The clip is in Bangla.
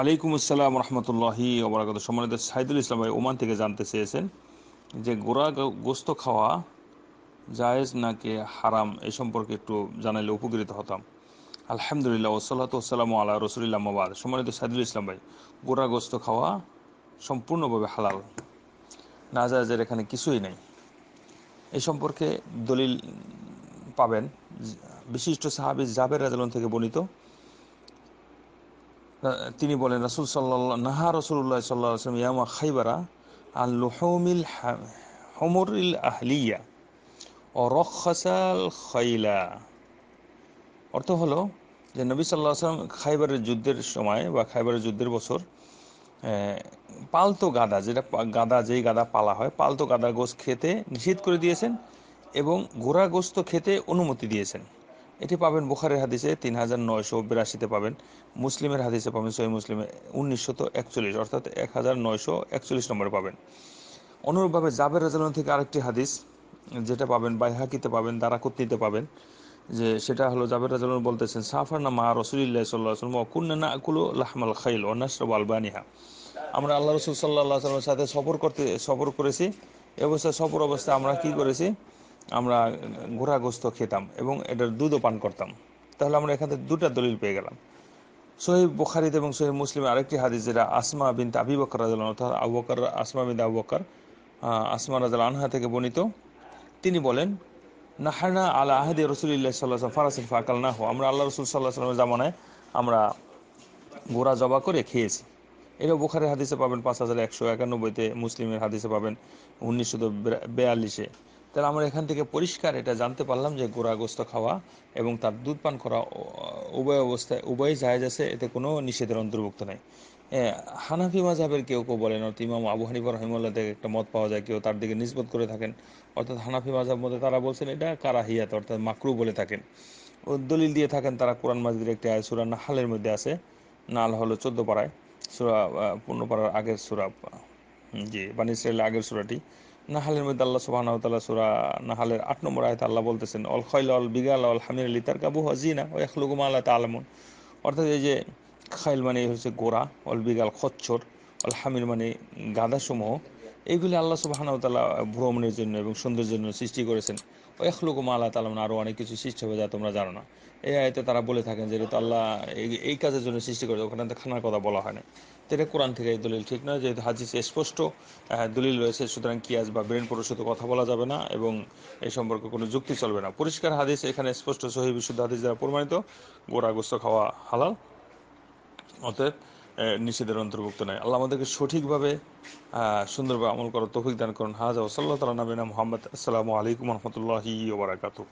আলাইকুম আসসালাম রহমতুল্লাহি ওবরাকাত সম্মানিত সাইদুল ইসলাম ভাই ওমান থেকে জানতে চেয়েছেন যে গোড়া গোস্ত খাওয়া জায়েজ নাকি হারাম এ সম্পর্কে একটু জানাইলে উপকৃত হতাম আলহামদুলিল্লাহ ওসলাত ওসালাম আল্লাহ রসুলিল্লাহ মাবাদ সম্মানিত সাইদুল ইসলাম ভাই গোড়া গোস্ত খাওয়া সম্পূর্ণভাবে হালাল না জায়েজের এখানে কিছুই নেই এ সম্পর্কে দলিল পাবেন বিশিষ্ট সাহাবি জাবের রাজালন থেকে বর্ণিত তিনি বলেন রাসুল সাল্লাহ নাহা রসুল্লাহ সাল্লাম ইয়ামা খাইবারা আল্লুহমিল হমরিল আহলিয়া অরক্ষাসাল খৈলা অর্থ হলো যে নবী সাল্লাহ আসলাম খাইবারের যুদ্ধের সময় বা খাইবারের যুদ্ধের বছর পালতো গাদা যেটা গাদা যেই গাদা পালা হয় পালতো গাদা গোস খেতে নিষেধ করে দিয়েছেন এবং ঘোড়া গোস্ত খেতে অনুমতি দিয়েছেন এটি পাবেন বুখারের হাদিসে তিন হাজার নয়শো বিরাশিতে পাবেন মুসলিমের হাদিসে পাবেন সহি মুসলিমে উনিশশত একচল্লিশ অর্থাৎ এক হাজার নয়শো একচল্লিশ নম্বরে পাবেন অনুরূপভাবে জাবের রাজালন থেকে আরেকটি হাদিস যেটা পাবেন বাইহাকিতে পাবেন দারাকুত্তিতে পাবেন যে সেটা হলো জাবের রাজালন বলতেছেন সাফার না মা রসুলিল্লাহ সাল্লাহ আসলাম না আকুল লাহমাল খাইল অন্যাসরব আলবানিহা আমরা আল্লাহ রসুল সাল্লাহ আসলামের সাথে সফর করতে সফর করেছি এ অবস্থায় সফর অবস্থায় আমরা কি করেছি আমরা ঘোড়াগ্রস্ত খেতাম এবং এটার দুধও পান করতাম তাহলে আমরা এখান থেকে দুটা দলিল পেয়ে গেলাম সোহেব বুখারিদ এবং সোহেব মুসলিম আরেকটি হাদিস যেটা আসমা বিনতে আবি বকর রাজাল অর্থাৎ আবু বকর আসমা বিনতে আবু বকর আসমা রাজাল আনহা থেকে বর্ণিত তিনি বলেন নাহানা আলা আহাদি রসুলিল্লাহ সাল্লাহ ফারাসিন ফাকাল না হো আমরা আল্লাহ রসুল সাল্লাহ সাল্লামের জামানায় আমরা গোড়া জবা করে খেয়েছি এটা বুখারের হাদিসে পাবেন পাঁচ হাজার একশো একানব্বইতে মুসলিমের হাদিসে পাবেন উনিশশো বিয়াল্লিশে তাহলে আমরা এখান থেকে পরিষ্কার এটা জানতে পারলাম যে গোস্ত খাওয়া এবং তার দুধ পান করা উভয় অবস্থায় উভয় জায়েজ আছে এতে কোনো নিষেধের অন্তর্ভুক্ত নাই হানাফি মাঝাবের কেউ কেউ বলেন অর্থ ইমাম আবু হানিফা রহিমুল্লাহ থেকে একটা মত পাওয়া যায় কেউ তার দিকে নিষ্পত করে থাকেন অর্থাৎ হানাফি মাঝাব মধ্যে তারা বলছেন এটা কারাহিয়াত অর্থাৎ মাকরু বলে থাকেন ও দলিল দিয়ে থাকেন তারা কোরআন মাজিদের একটি আয় সুরা নাহালের মধ্যে আছে নাল হলো চোদ্দ পাড়ায় সুরা পূর্ণ পাড়ার আগের সুরা জি বানিসের আগের সুরাটি নাহালের মধ্যে আল্লাহ সুবাহ সুরা নাহালের আট নম্বর আয়তে আল্লাহ বলতেছেন অল খৈল অল বিগাল অল হামির আলী তার কাবু হাজিনা ও এখলুকুম আল্লাহ তালমন অর্থাৎ এই যে খাইল মানে হচ্ছে গোড়া অল বিগাল খচ্ছর অল হামির মানে গাধাসমূহ এইগুলি আল্লাহ সুবাহানাউতালা ভ্রমণের জন্য এবং সৌন্দর্যের জন্য সৃষ্টি করেছেন এখলুকুম আল্লাহ তালাম আরও অনেক কিছু সৃষ্টি হবে যা তোমরা জানো না এই আয়তে তারা বলে থাকেন যে তো আল্লাহ এই কাজের জন্য সৃষ্টি করেছে ওখানে তো খানার কথা বলা হয় না তো এটা কোরআন থেকে এই দলিল ঠিক নয় যেহেতু হাজিস স্পষ্ট দলিল রয়েছে সুতরাং কিয়াজ বা ব্রেন পরিশোধ কথা বলা যাবে না এবং এই সম্পর্কে কোনো যুক্তি চলবে না পরিষ্কার হাদিস এখানে স্পষ্ট সহি বিশুদ্ধ হাদিস দ্বারা প্রমাণিত গোড়া গোস্ত খাওয়া হালাল অতএব নিষেধের অন্তর্ভুক্ত নয় আল্লাহ আমাদেরকে সঠিকভাবে সুন্দরভাবে আমল করার তৌফিক দান করুন হাজা ওসাল্লাহ তালা নাবিনা মোহাম্মদ আসসালামু আলাইকুম রহমতুল্লাহি ওবরাকাতু